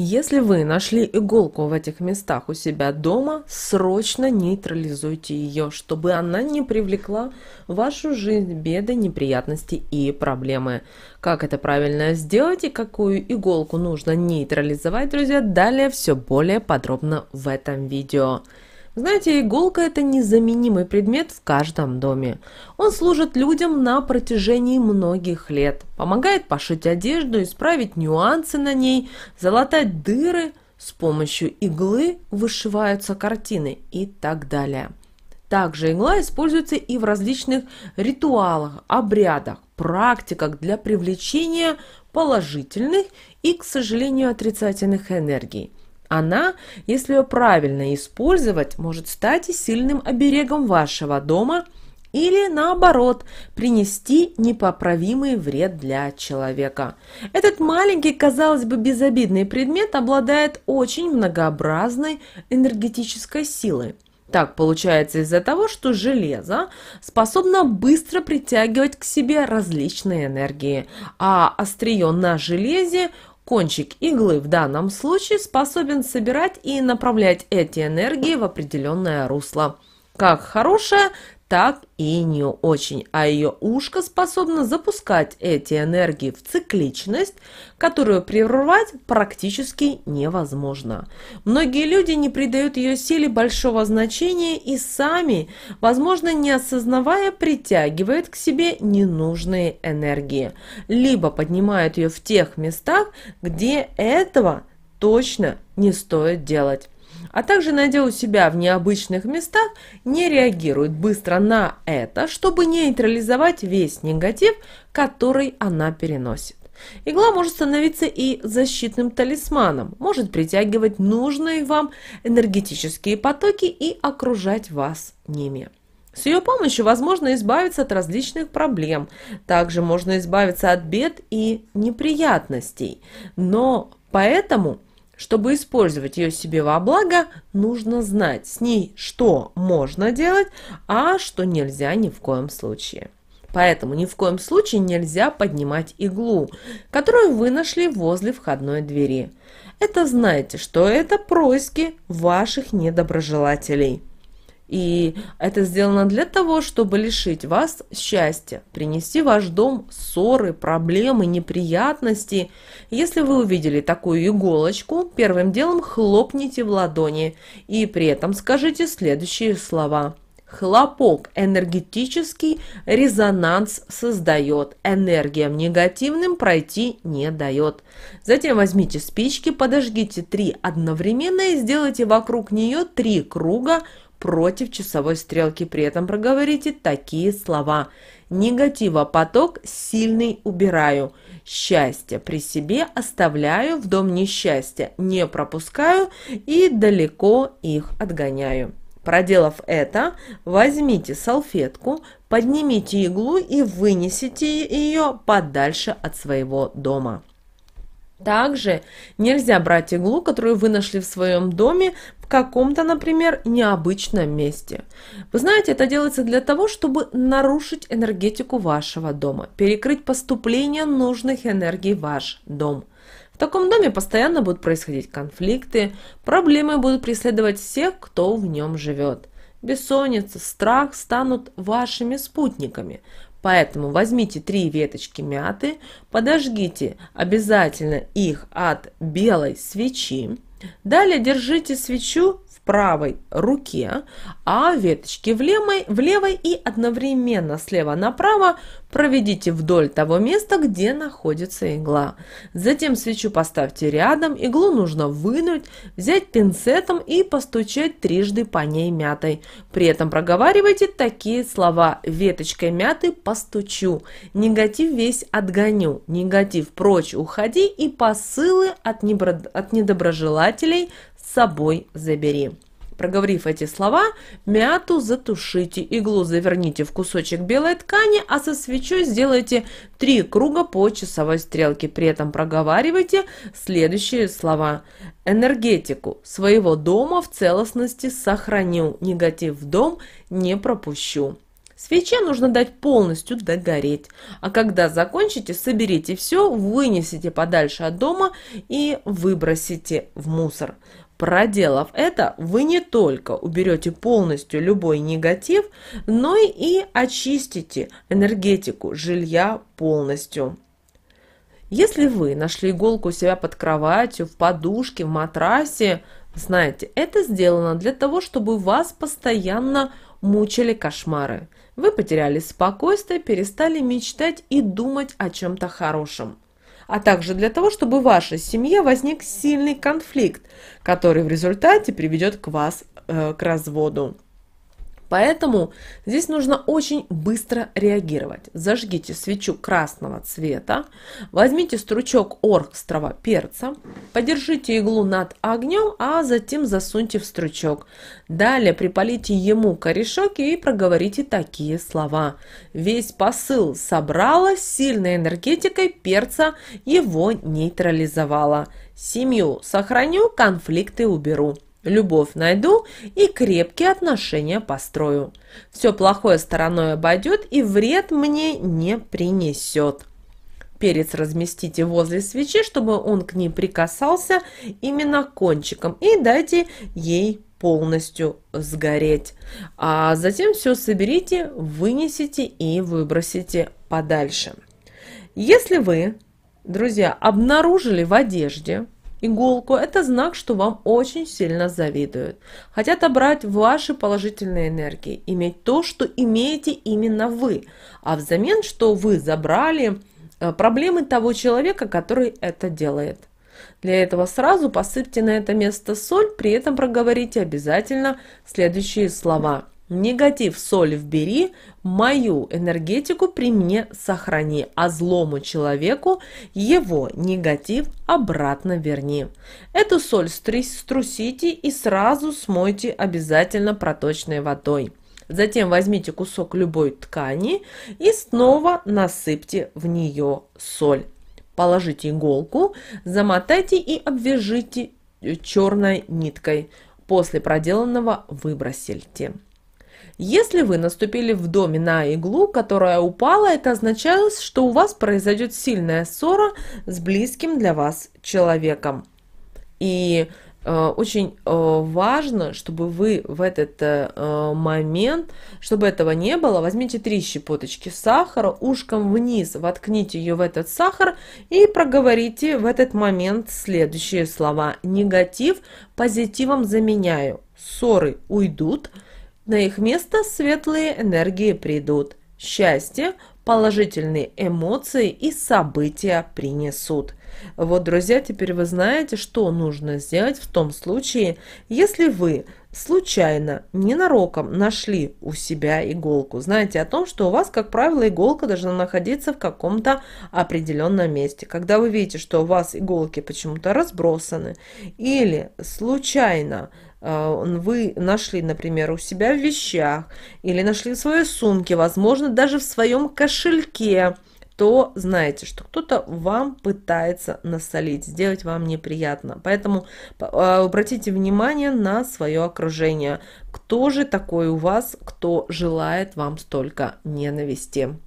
Если вы нашли иголку в этих местах у себя дома, срочно нейтрализуйте ее, чтобы она не привлекла в вашу жизнь беды, неприятности и проблемы. Как это правильно сделать и какую иголку нужно нейтрализовать, друзья, далее все более подробно в этом видео. Знаете, иголка – это незаменимый предмет в каждом доме. Он служит людям на протяжении многих лет, помогает пошить одежду, исправить нюансы на ней, залатать дыры, с помощью иглы вышиваются картины и так далее. Также игла используется и в различных ритуалах, обрядах, практиках для привлечения положительных и, к сожалению, отрицательных энергий – она, если ее правильно использовать, может стать и сильным оберегом вашего дома или, наоборот, принести непоправимый вред для человека. Этот маленький, казалось бы, безобидный предмет обладает очень многообразной энергетической силой. Так получается из-за того, что железо способно быстро притягивать к себе различные энергии, а острие на железе Кончик иглы в данном случае способен собирать и направлять эти энергии в определенное русло. Как хорошее, так и не очень, а ее ушко способно запускать эти энергии в цикличность, которую прервать практически невозможно. Многие люди не придают ее силе большого значения и сами, возможно, не осознавая, притягивают к себе ненужные энергии, либо поднимают ее в тех местах, где этого точно не стоит делать а также, найдя у себя в необычных местах, не реагирует быстро на это, чтобы нейтрализовать весь негатив, который она переносит. Игла может становиться и защитным талисманом, может притягивать нужные вам энергетические потоки и окружать вас ними. С ее помощью возможно избавиться от различных проблем, также можно избавиться от бед и неприятностей, но поэтому – чтобы использовать ее себе во благо, нужно знать с ней, что можно делать, а что нельзя ни в коем случае. Поэтому ни в коем случае нельзя поднимать иглу, которую вы нашли возле входной двери. Это знаете, что это происки ваших недоброжелателей. И это сделано для того, чтобы лишить вас счастья, принести в ваш дом ссоры, проблемы, неприятности. Если вы увидели такую иголочку, первым делом хлопните в ладони и при этом скажите следующие слова. Хлопок энергетический резонанс создает, энергиям негативным пройти не дает. Затем возьмите спички, подожгите три одновременно и сделайте вокруг нее три круга против часовой стрелки. При этом проговорите такие слова. Негатива поток сильный убираю. Счастье при себе оставляю, в дом несчастья не пропускаю и далеко их отгоняю. Проделав это, возьмите салфетку, поднимите иглу и вынесите ее подальше от своего дома. Также нельзя брать иглу, которую вы нашли в своем доме, в каком-то, например, необычном месте. Вы знаете, это делается для того, чтобы нарушить энергетику вашего дома, перекрыть поступление нужных энергий в ваш дом. В таком доме постоянно будут происходить конфликты, проблемы будут преследовать всех, кто в нем живет. Бессонница, страх станут вашими спутниками. Поэтому возьмите три веточки мяты, подожгите обязательно их от белой свечи. Далее держите свечу правой руке, а веточки в левой, в левой и одновременно слева направо проведите вдоль того места, где находится игла. Затем свечу поставьте рядом, иглу нужно вынуть, взять пинцетом и постучать трижды по ней мятой. При этом проговаривайте такие слова «веточкой мяты постучу», «негатив весь отгоню», «негатив прочь уходи» и «посылы от, небро... от недоброжелателей с собой забери». Проговорив эти слова, мяту затушите, иглу заверните в кусочек белой ткани, а со свечой сделайте три круга по часовой стрелке. При этом проговаривайте следующие слова. Энергетику своего дома в целостности сохраню, негатив в дом не пропущу. Свече нужно дать полностью догореть, а когда закончите, соберите все, вынесите подальше от дома и выбросите в мусор. Проделав это, вы не только уберете полностью любой негатив, но и очистите энергетику жилья полностью. Если вы нашли иголку у себя под кроватью, в подушке, в матрасе, знаете, это сделано для того, чтобы вас постоянно мучили кошмары. Вы потеряли спокойствие, перестали мечтать и думать о чем-то хорошем а также для того, чтобы в вашей семье возник сильный конфликт, который в результате приведет к вас э, к разводу. Поэтому здесь нужно очень быстро реагировать. Зажгите свечу красного цвета, возьмите стручок оркстрого перца, подержите иглу над огнем, а затем засуньте в стручок. Далее припалите ему корешок и проговорите такие слова. Весь посыл собрала, сильной энергетикой перца его нейтрализовала. Семью сохраню, конфликты уберу. Любовь найду и крепкие отношения построю. Все плохое стороной обойдет и вред мне не принесет. Перец разместите возле свечи, чтобы он к ней прикасался именно кончиком и дайте ей полностью сгореть. А затем все соберите, вынесите и выбросите подальше. Если вы, друзья, обнаружили в одежде иголку, это знак, что вам очень сильно завидуют. Хотят обрать ваши положительные энергии, иметь то, что имеете именно вы, а взамен, что вы забрали э, проблемы того человека, который это делает. Для этого сразу посыпьте на это место соль, при этом проговорите обязательно следующие слова – Негатив соль вбери, мою энергетику при мне сохрани, а злому человеку его негатив обратно верни. Эту соль стрис, струсите и сразу смойте обязательно проточной водой. Затем возьмите кусок любой ткани и снова насыпьте в нее соль. Положите иголку, замотайте и обвяжите э, черной ниткой. После проделанного выбросите. Если вы наступили в доме на иглу, которая упала, это означает, что у вас произойдет сильная ссора с близким для вас человеком. И э, очень э, важно, чтобы вы в этот э, момент, чтобы этого не было, возьмите три щепоточки сахара, ушком вниз воткните ее в этот сахар и проговорите в этот момент следующие слова. Негатив позитивом заменяю, ссоры уйдут – на их место светлые энергии придут, счастье, положительные эмоции и события принесут. Вот, друзья, теперь вы знаете, что нужно сделать в том случае, если вы случайно, ненароком нашли у себя иголку. Знаете о том, что у вас, как правило, иголка должна находиться в каком-то определенном месте. Когда вы видите, что у вас иголки почему-то разбросаны или случайно э, вы нашли, например, у себя в вещах или нашли в своей сумке, возможно, даже в своем кошельке, то знаете, что кто-то вам пытается насолить, сделать вам неприятно. Поэтому а, обратите внимание на свое окружение. Кто же такой у вас, кто желает вам столько ненависти?